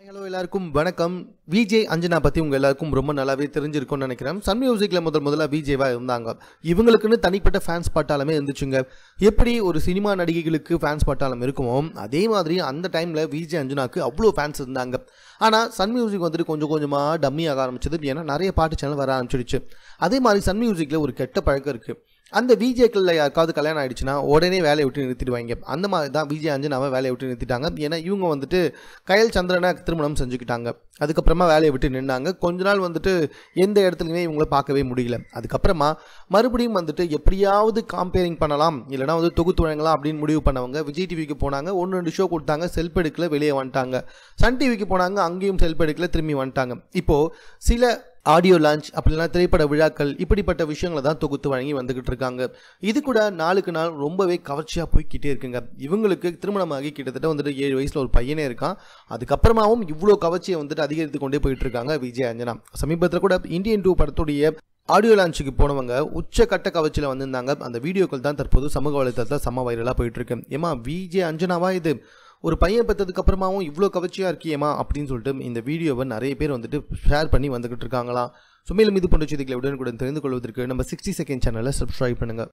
hi hello எல்லாருக்கும் வணக்கம் விஜய் அஞ்சனா பற்றி உங்கள் எல்லாருக்கும் ரொம்ப நல்லாவே தெரிஞ்சிருக்கும்னு நினைக்கிறேன் சன் மியூசிக்கில் முதல் முதலாக விஜேவாக இருந்தாங்க இவங்களுக்குன்னு தனிப்பட்ட ஃபேன்ஸ் பாட்டாலுமே இருந்துச்சுங்க எப்படி ஒரு சினிமா நடிகைகளுக்கு ஃபேன்ஸ் பாட்டாலும் இருக்குமோ அதே மாதிரி அந்த டைமில் விஜய் அஞ்சனாக்கு அவ்வளோ ஃபேன்ஸ் இருந்தாங்க ஆனால் சன் மியூசிக் வந்துட்டு கொஞ்சம் கொஞ்சமாக டம்மி ஆக ஆரம்பிச்சது ஏன்னா நிறைய பாட்டு சேனல் வர ஆரம்பிச்சிடுச்சு அதே மாதிரி சன் மியூசிக்கில் ஒரு கெட்ட பழக்கம் இருக்குது அந்த விஜேக்கள் யாருக்காவது கல்யாணம் ஆகிடுச்சுன்னா உடனே வேலையை விட்டு நிறுத்திடுவாங்க அந்த மாதிரி தான் விஜய் அஞ்சனாவை வேலையை விட்டு நிறுத்திட்டாங்க ஏன்னா இவங்க வந்துட்டு கயல் சந்திரனை திருமணம் செஞ்சுக்கிட்டாங்க அதுக்கப்புறமா வேலையை விட்டு நின்னாங்க கொஞ்ச நாள் வந்துட்டு எந்த இடத்துலையுமே இவங்கள பார்க்கவே முடியல அதுக்கப்புறமா மறுபடியும் வந்துட்டு எப்படியாவது காம்பேரிங் பண்ணலாம் இல்லைனா வந்து தொகுத்து வழங்கலாம் அப்படின்னு முடிவு பண்ணவங்க விஜய் டிவிக்கு போனாங்க ஒன்று ரெண்டு ஷோ கொடுத்தாங்க செல்ஃப் எடுக்கல வெளியே வந்துட்டாங்க சன் டிவிக்கு போனாங்க அங்கேயும் செல்ஃப் எடுக்கல திரும்பி வந்துட்டாங்க இப்போது சில ஆடியோ லான்ச் அப்படி இல்லைன்னா திரைப்பட விழாக்கள் இப்படிப்பட்ட விஷயங்களை தான் தொகுத்து வழங்கி வந்துகிட்டு இருக்காங்க இது கூட நாளுக்கு நாள் ரொம்பவே கவர்ச்சியாக போய்கிட்டே இருக்குங்க இவங்களுக்கு திருமணமாகி கிட்டத்தட்ட வந்துட்டு ஏழு வயசில் ஒரு பையனே இருக்கான் அதுக்கப்புறமாவும் இவ்வளோ கவர்ச்சியை வந்துட்டு அதிகரித்து கொண்டே போயிட்டு இருக்காங்க விஜய் அஞ்சனா சமீபத்தில் கூட இந்தியன் டூ படத்துடைய ஆடியோ லான்ச்சுக்கு போனவங்க உச்சக்கட்ட கவர்ச்சியில் வந்திருந்தாங்க அந்த வீடியோக்கள் தான் தற்போது சமூக வலைதளத்தில் சம வைரலாக போயிட்டு இருக்கு ஏமா விஜே அஞ்சனாவா இது ஒரு பையன் பெற்றதுக்கு அப்புறமாவும் இவ்வளோ கவர்ச்சியாக இருக்கியமா அப்படின்னு சொல்லிட்டு இந்த வீடியோவை நிறைய பேர் வந்துட்டு ஷேர் பண்ணி வந்துக்கிட்டு இருக்காங்களா சுமையில் மீது இது போன்ற செய்திகளை உடனுக்குடன் தெரிந்து கொள்வதற்கு நம்ம சிக்ஸ்டி செகண்ட் சேனலை சப்ஸ்கிரைப் பண்ணுங்கள்